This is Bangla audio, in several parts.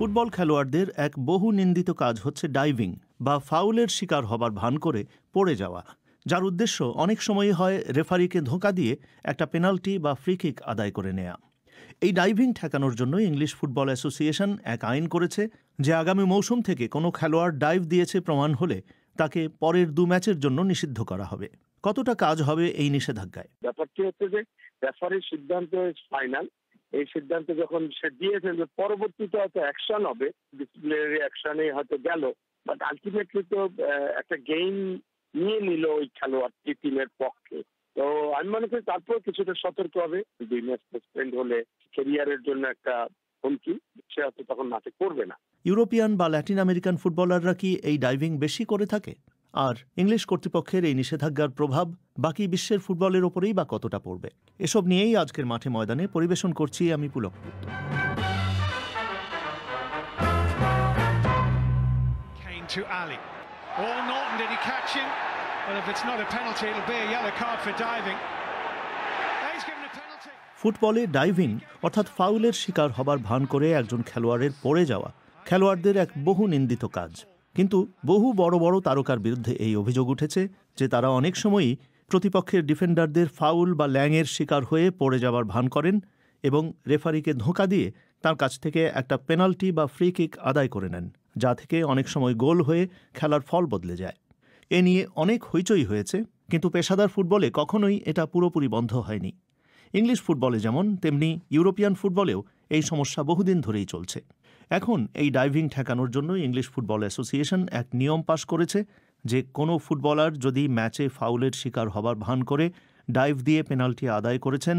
ফুটবল খেলোয়াড়দের এক বহু নিন্দিত কাজ হচ্ছে ডাইভিং বা ফাউলের শিকার হবার ভান করে পড়ে যাওয়া যার উদ্দেশ্য অনেক সময়ই হয় রেফারিকে ধোকা দিয়ে একটা পেনাল্টি বা ফ্রিকিক আদায় করে নেয়া এই ডাইভিং ঠেকানোর জন্য ইংলিশ ফুটবল অ্যাসোসিয়েশন এক আইন করেছে যে আগামী মৌসুম থেকে কোনো খেলোয়াড় ডাইভ দিয়েছে প্রমাণ হলে তাকে পরের দু ম্যাচের জন্য নিষিদ্ধ করা হবে কতটা কাজ হবে এই নিষেধাজ্ঞায় ব্যাপারটি হচ্ছে যে রেফারির সিদ্ধান্ত ফাইনাল এই সিদ্ধান্ত যখন সে দিয়েছে যে পরবর্তীতে হয়তো অ্যাকশন হবে ডিসিপ্লিনারি অ্যাকশনে হয়তো গেল বাট আলটিমেটলি তো একটা গেইম নিয়ে নিল ওই খেলোয়াড়টি টিমের পক্ষে তো আমি মনে করি তারপর কিছুটা সতর্ক হবে দুই ম্যাচ সাসপেন্ড হলে ক্যারিয়ারের জন্য একটা হুমকি সে হয়তো তখন নাটক করবে না ইউরোপিয়ান বা ল্যাটিন আমেরিকান ফুটবলাররা কি এই ডাইভিং বেশি করে থাকে আর ইংলিশ কর্তৃপক্ষের এই নিষেধাজ্ঞার প্রভাব বাকি বিশ্বের ফুটবলের ওপরেই বা কতটা পড়বে এসব নিয়েই আজকের মাঠে ময়দানে পরিবেশন করছি আমি Pulak Gupta to Ali. All Norton, did he catch him? Well, if it's not a penalty, it'll be a yellow card for diving. ফুটবলে ডাইভিং অর্থাৎ ফাউলের শিকার হবার ভান করে একজন খেলোয়াড়ের পড়ে যাওয়া খেলোয়াড়দের এক বহু নিন্দিত কাজ কিন্তু বহু বড় বড় তারকার বিরুদ্ধে এই অভিযোগ উঠেছে যে তারা অনেক সময়ই প্রতিপক্ষের ডিফেন্ডারদের ফাউল বা ল্যাংয়ের শিকার হয়ে পড়ে যাবার ভান করেন এবং রেফারিকে ধোঁকা দিয়ে তার কাছ থেকে একটা পেনাল্টি বা ফ্রি কিক আদায় করে নেন যা থেকে অনেক সময় গোল হয়ে খেলার ফল বদলে যায় এ নিয়ে অনেক হইচই হয়েছে কিন্তু পেশাদার ফুটবলে কখনোই এটা পুরোপুরি বন্ধ হয়নি ইংলিশ ফুটবলে যেমন তেমনি ইউরোপিয়ান ফুটবলেও এই সমস্যা বহুদিন ধরেই চলছে এখন এই ডাইভিং ঠেকানোর জন্য ইংলিশ ফুটবল অ্যাসোসিয়েশন এক নিয়ম পাশ করেছে যে কোনো ফুটবলার যদি ম্যাচে ফাউলের শিকার হবার ভান করে ডাইভ দিয়ে পেনাল্টি আদায় করেছেন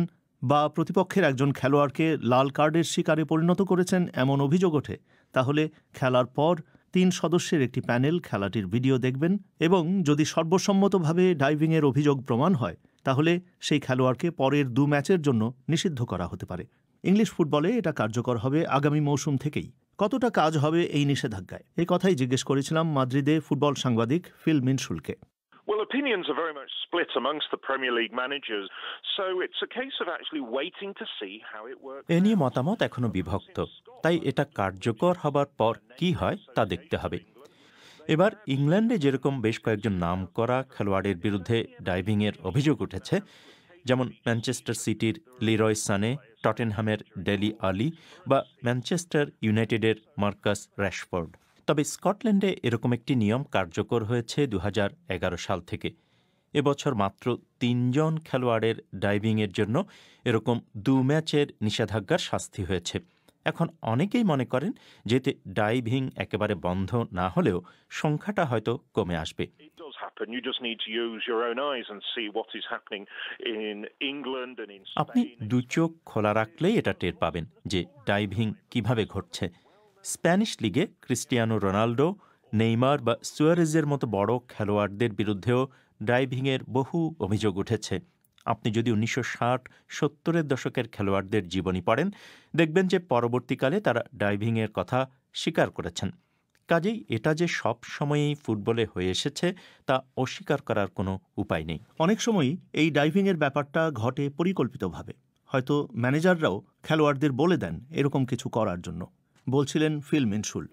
বা প্রতিপক্ষের একজন খেলোয়াড়কে লাল কার্ডের শিকারে পরিণত করেছেন এমন অভিযোগ ওঠে তাহলে খেলার পর তিন সদস্যের একটি প্যানেল খেলাটির ভিডিও দেখবেন এবং যদি সর্বসম্মতভাবে ডাইভিংয়ের অভিযোগ প্রমাণ হয় তাহলে সেই খেলোয়াড়কে পরের দু ম্যাচের জন্য নিষিদ্ধ করা হতে পারে ইংলিশ ফুটবলে এটা কার্যকর হবে আগামী মৌসুম থেকেই কতটা কাজ হবে এই নিষেধাজ্ঞায় এই কথাই জিজ্ঞেস করেছিলাম মাদ্রিদে ফুটবল সাংবাদিক ফিল মিনসুলকে opinions are very much split amongst the Premier League managers, so it's a case of actually waiting to see how it works. এ নিয়ে মতামত এখনো বিভক্ত তাই এটা কার্যকর হবার পর কি হয় তা দেখতে হবে এবার ইংল্যান্ডে যেরকম বেশ কয়েকজন নাম করা খেলোয়াড়ের বিরুদ্ধে ডাইভিংয়ের অভিযোগ উঠেছে যেমন ম্যানচেস্টার সিটির লিরয় সানে টটেনহামের ডেলি আলি বা ম্যানচেস্টার ইউনাইটেডের মার্কাস র্যাশফোর্ড তবে স্কটল্যান্ডে এরকম একটি নিয়ম কার্যকর হয়েছে দু সাল থেকে এবছর মাত্র তিনজন খেলোয়াড়ের ডাইভিংয়ের জন্য এরকম দু ম্যাচের নিষেধাজ্ঞার শাস্তি হয়েছে এখন অনেকেই মনে করেন যেতে ডাইভিং একেবারে বন্ধ না হলেও সংখ্যাটা হয়তো কমে আসবে happen. You just need to use your own eyes and see what is happening in England and in Spain. আপনি দু চোখ খোলা রাখলেই এটা টের পাবেন যে ডাইভিং কিভাবে ঘটছে স্প্যানিশ লিগে ক্রিস্টিয়ানো রোনাল্ডো নেইমার বা সুয়ারেজের মতো বড় খেলোয়াড়দের বিরুদ্ধেও ডাইভিংয়ের বহু অভিযোগ উঠেছে আপনি যদি উনিশশো ষাট সত্তরের দশকের খেলোয়াড়দের জীবনী পড়েন দেখবেন যে পরবর্তীকালে তারা ডাইভিংয়ের কথা স্বীকার করেছেন কাজেই এটা যে সব সময়ই ফুটবলে হয়ে এসেছে তা অস্বীকার করার কোনো উপায় নেই অনেক সময়ই এই ডাইভিংয়ের ব্যাপারটা ঘটে পরিকল্পিতভাবে হয়তো ম্যানেজাররাও খেলোয়াড়দের বলে দেন এরকম কিছু করার জন্য বলছিলেন Phil Minshull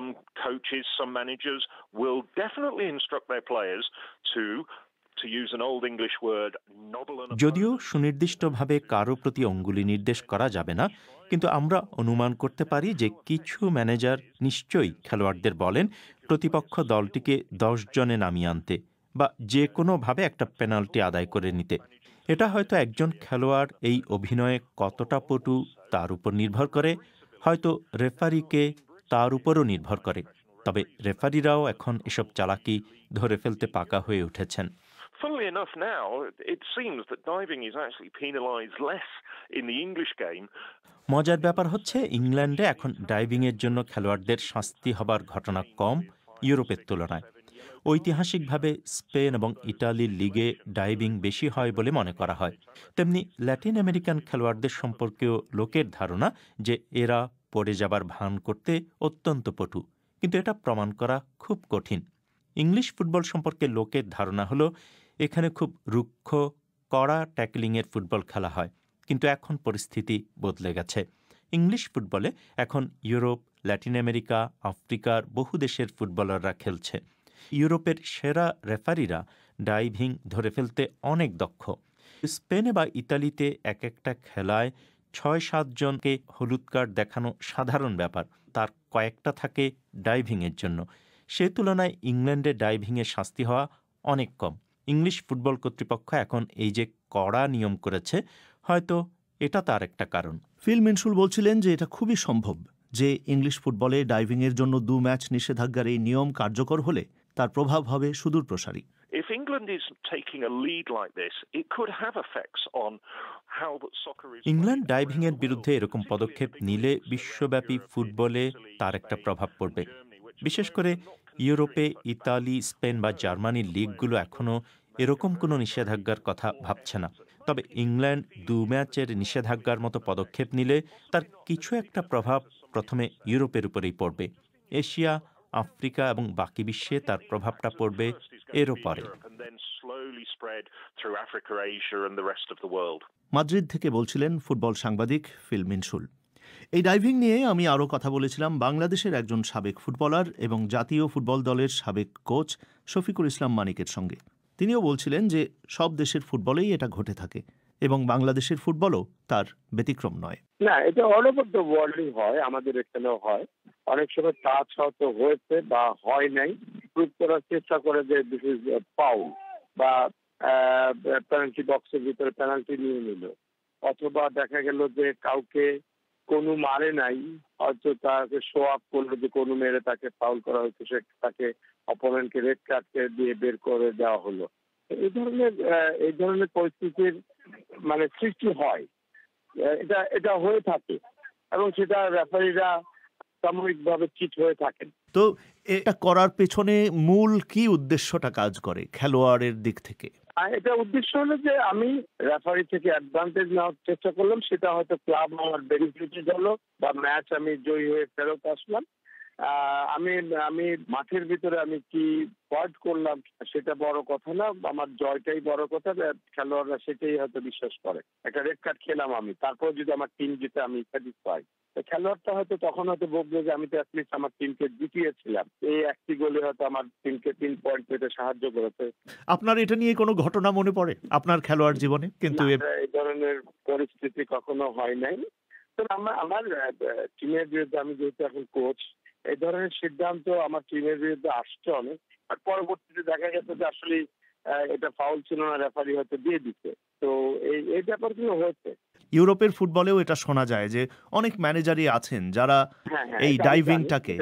Some coaches, some managers will definitely instruct their players to যদিও সুনির্দিষ্টভাবে কারো প্রতি অঙ্গুলি নির্দেশ করা যাবে না কিন্তু আমরা অনুমান করতে পারি যে কিছু ম্যানেজার নিশ্চয়ই খেলোয়াড়দের বলেন প্রতিপক্ষ দলটিকে দশ জনে নামিয়ে আনতে বা যে কোনোভাবে একটা পেনাল্টি আদায় করে নিতে এটা হয়তো একজন খেলোয়াড় এই অভিনয়ে কতটা পটু তার উপর নির্ভর করে হয়তো রেফারিকে তার উপরও নির্ভর করে তবে রেফারিরাও এখন এসব চালাকি ধরে ফেলতে পাকা হয়ে উঠেছেন funnily enough, now it seems that diving is actually penalised less in the English game. মজার ব্যাপার হচ্ছে ইংল্যান্ডে এখন ডাইভিং এর জন্য খেলোয়াড়দের শাস্তি হবার ঘটনা কম ইউরোপের তুলনায় ঐতিহাসিকভাবে স্পেন এবং ইটালির লিগে ডাইভিং বেশি হয় বলে মনে করা হয় তেমনি ল্যাটিন আমেরিকান খেলোয়াড়দের সম্পর্কেও লোকের ধারণা যে এরা পড়ে যাবার ভান করতে অত্যন্ত পটু কিন্তু এটা প্রমাণ করা খুব কঠিন ইংলিশ ফুটবল সম্পর্কে লোকের ধারণা হলো এখানে খুব রুক্ষ কড়া ট্যাকলিংয়ের ফুটবল খেলা হয় কিন্তু এখন পরিস্থিতি বদলে গেছে ইংলিশ ফুটবলে এখন ইউরোপ ল্যাটিন আমেরিকা আফ্রিকার বহু দেশের ফুটবলাররা খেলছে ইউরোপের সেরা রেফারিরা ডাইভিং ধরে ফেলতে অনেক দক্ষ স্পেনে বা ইতালিতে এক একটা খেলায় ছয় সাতজনকে হলুদ কার্ড দেখানো সাধারণ ব্যাপার তার কয়েকটা থাকে ডাইভিংয়ের জন্য সে তুলনায় ইংল্যান্ডে ডাইভিংয়ের শাস্তি হওয়া অনেক কম ইংলিশ ফুটবল কর্তৃপক্ষ এখন এই যে কড়া নিয়ম করেছে হয়তো এটা তার একটা কারণ ফিল মিনসুল বলছিলেন যে এটা খুবই সম্ভব যে ইংলিশ ফুটবলে ডাইভিংয়ের জন্য দু ম্যাচ নিষেধাজ্ঞার এই নিয়ম কার্যকর হলে তার প্রভাব হবে সুদূর প্রসারী ইংল্যান্ড ডাইভিং এর বিরুদ্ধে এরকম পদক্ষেপ নিলে বিশ্বব্যাপী ফুটবলে তার একটা প্রভাব পড়বে বিশেষ করে ইউরোপে ইতালি স্পেন বা জার্মানির লিগগুলো এখনও এরকম কোনো নিষেধাজ্ঞার কথা ভাবছে না তবে ইংল্যান্ড দু ম্যাচের নিষেধাজ্ঞার মতো পদক্ষেপ নিলে তার কিছু একটা প্রভাব প্রথমে ইউরোপের উপরেই পড়বে এশিয়া আফ্রিকা এবং বাকি বিশ্বে তার প্রভাবটা পড়বে এর পরে মাদ্রিদ থেকে বলছিলেন ফুটবল সাংবাদিক ফিলমিনসুল এই ডাইভিং নিয়ে আমি আরও কথা বলেছিলাম বাংলাদেশের একজন সাবেক ফুটবলার এবং জাতীয় ফুটবল দলের সাবেক কোচ শফিকুল ইসলাম মানিকের সঙ্গে তিনিও বলছিলেন যে সব দেশের ফুটবলেই এটা ঘটে থাকে এবং বাংলাদেশের ফুটবলও তার ব্যতিক্রম নয় না এটা অল ওভার দ্য ওয়ার্ল্ডই হয় আমাদের এখানেও হয় অনেক সময় টাচ হয়তো হয়েছে বা হয় নাই প্রুফ করার চেষ্টা করে যে দিস ইজ পাউল বা পেনাল্টি বক্সের ভিতরে পেনাল্টি নিয়ে নিল অথবা দেখা গেল যে কাউকে কোনো মারে নাই হয়তো তাকে শো আপ করলো যে কোনো মেরে তাকে ফাউল করা হয়েছে সে তাকে অপোনেন্টকে রেড কার্ড দিয়ে বের করে দেওয়া হলো এই ধরনের এই ধরনের পরিস্থিতির মানে সৃষ্টি হয় এটা এটা হয়ে থাকে এবং সেটা রেফারিরা সাময়িকভাবে চিট হয়ে থাকেন তো এটা করার পেছনে মূল কি উদ্দেশ্যটা কাজ করে খেলোয়াড়ের দিক থেকে এটা উদ্দেশ্য হলো যে আমি রেফারি থেকে অ্যাডভান্টেজ নেওয়ার চেষ্টা করলাম সেটা হয়তো ক্লাব আমার বেনিফিটে গেল বা ম্যাচ আমি জয়ী হয়ে ফেরত আসলাম আমি আমি মাঠের ভিতরে আমি কি পয়েন্ট করলাম সেটা বড় কথা না আমার জয়টাই বড় কথা খেলোয়াড়রা সেটাই হয়তো বিশ্বাস করে একটা রেড কার্ড খেলাম আমি তারপর যদি আমার টিম জিতে আমি ইত্যাদি পাই খেলোয়াড়টা হয়তো তখন হয়তো বলবো যে আমি তো অ্যাটলিস্ট আমার টিমকে জিতিয়েছিলাম এই একটি গোলে হয়তো আমার টিমকে তিন পয়েন্ট পেতে সাহায্য করেছে আপনার এটা নিয়ে কোনো ঘটনা মনে পড়ে আপনার খেলোয়াড় জীবনে কিন্তু এই ধরনের পরিস্থিতি কখনো হয় নাই আমার আমার টিমের বিরুদ্ধে আমি যেহেতু এখন কোচ এই ধরনের সিদ্ধান্ত আমার টিমের বিরুদ্ধে আসছে অনেক আর পরবর্তীতে দেখা গেছে যে আসলে এটা ফাউল ছিল না রেফারি হয়তো দিয়ে দিতে তো এই এই ব্যাপারগুলো হয়েছে ইউরোপের ফুটবলেও এটা শোনা যায় যে অনেক ম্যানেজারই আছেন যারা হ্যাঁ, হ্যাঁ, এই ডাইভিংটাকে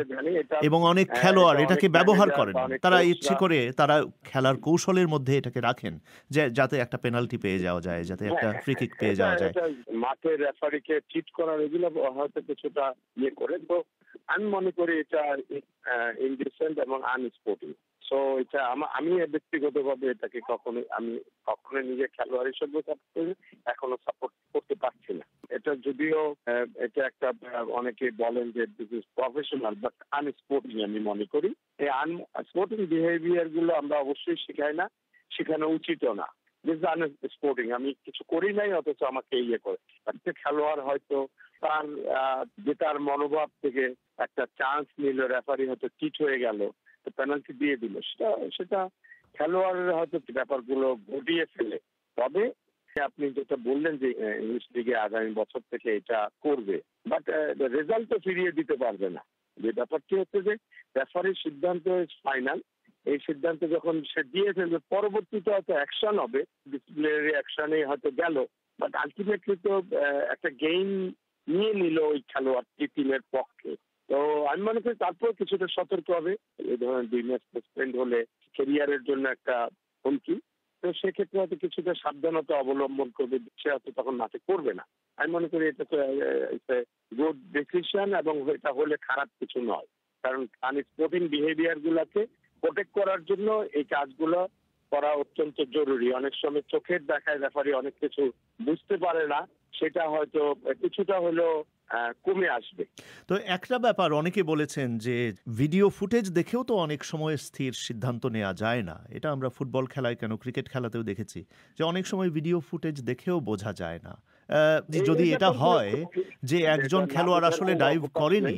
এবং অনেক হ্যাঁ, খেলোয়াড় এটাকে ব্যবহার করেন তারা ইচ্ছে করে তারা খেলার কৌশলের মধ্যে এটাকে রাখেন যে যাতে একটা পেনাল্টি পেয়ে যাওয়া যায় যাতে একটা ফ্রি কিক পেয়ে যাওয়া যায় মাঠে রেফারিকে চিট করার এগুলো হয়তো কিছুটা ইয়ে করে তো আমি মনে করি এটা ইনডিসেন্ট এবং আনস্পোর্টিং তো এটা আমার আমি ব্যক্তিগত ভাবে এটাকে কখনোই আমি কখনোই নিজের খেলোয়াড় হিসেবে সাপোর্ট করি এখনো সাপোর্ট করতে পারছি না এটা যদিও এটা একটা অনেকে বলেন যে this is professional but unsporting আমি মনে করি এই আন স্পোর্টিং বিহেভিয়ার গুলো আমরা অবশ্যই শেখাই না শেখানো উচিতও না দিস আনস্পোর্টিং আমি কিছু করি নাই অথচ আমাকে ইয়ে করে একটা খেলোয়াড় হয়তো পাকিস্তান জেতার মনোভাব থেকে একটা চান্স নিল রেফারি হয়তো কিট হয়ে গেল পেনাল্টি দিয়ে দিল সেটা সেটা খেলোয়াড়ের হয়তো ব্যাপারগুলো ঘটিয়ে ফেলে তবে আপনি যেটা বললেন যে ইংলিশ লিগে আগামী বছর থেকে এটা করবে বাট রেজাল্ট তো ফিরিয়ে দিতে পারবে না যে ব্যাপারটি হচ্ছে যে রেফারির সিদ্ধান্ত ফাইনাল এই সিদ্ধান্ত যখন সে দিয়ে ফেলবে পরবর্তীতে হয়তো অ্যাকশন হবে ডিসিপ্লিনারি অ্যাকশনে হয়তো গেল বাট আলটিমেটলি তো একটা গেম নিয়ে নিল ওই খেলোয়াড় টিপিলের পক্ষে তো আমি মনে করি তারপর কিছুটা সতর্ক হবে এই ধরনের দুই ম্যাচ সাসপেন্ড হলে কেরিয়ারের জন্য একটা হুমকি তো সেক্ষেত্রে হয়তো কিছুটা সাবধানতা অবলম্বন করবে সে হয়তো তখন মাঠে করবে না আমি মনে করি এটা তো গুড ডিসিশন এবং এটা হলে খারাপ কিছু নয় কারণ আনস্পোর্টিং বিহেভিয়ার গুলাকে প্রোটেক্ট করার জন্য এই কাজগুলো করা অত্যন্ত জরুরি অনেক সময় চোখের দেখায় ব্যাপারে অনেক কিছু বুঝতে পারে না সেটা হয়তো কিছুটা হলেও কমে আসবে তো একটা ব্যাপার অনেকে বলেছেন যে ভিডিও ফুটেজ দেখেও তো অনেক সময় স্থির সিদ্ধান্ত নেওয়া যায় না এটা আমরা ফুটবল খেলায় কেন ক্রিকেট খেলাতেও দেখেছি যে অনেক সময় ভিডিও ফুটেজ দেখেও বোঝা যায় না যদি এটা হয় যে একজন খেলোয়াড় আসলে ডাইভ করেনি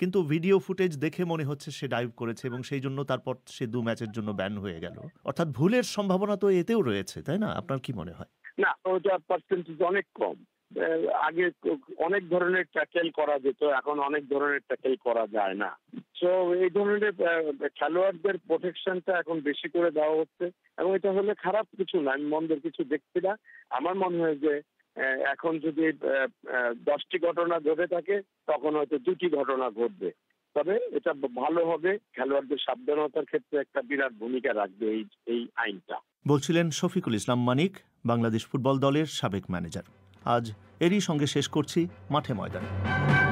কিন্তু ভিডিও ফুটেজ দেখে মনে হচ্ছে সে ডাইভ করেছে এবং সেই জন্য তারপর সে দু ম্যাচের জন্য ব্যান হয়ে গেল অর্থাৎ ভুলের সম্ভাবনা তো এতেও রয়েছে তাই না আপনার কি মনে হয় না ওটা পার্সেন্টেজ অনেক কম আগে অনেক ধরনের ট্যাকেল করা যেত এখন অনেক ধরনের ট্যাকেল করা যায় না তো এই ধরনের খেলোয়াড়দের প্রোটেকশনটা এখন বেশি করে দেওয়া হচ্ছে এবং এটা হলে খারাপ কিছু না আমি মন্দের কিছু দেখছি না আমার মনে হয় যে এখন যদি দশটি ঘটনা ঘটে থাকে তখন হয়তো দুটি ঘটনা ঘটবে তবে এটা ভালো হবে খেলোয়াড়দের সাবধানতার ক্ষেত্রে একটা বিরাট ভূমিকা রাখবে এই এই আইনটা বলছিলেন শফিকুল ইসলাম মানিক বাংলাদেশ ফুটবল দলের সাবেক ম্যানেজার আজ এরই সঙ্গে শেষ করছি মাঠে ময়দানে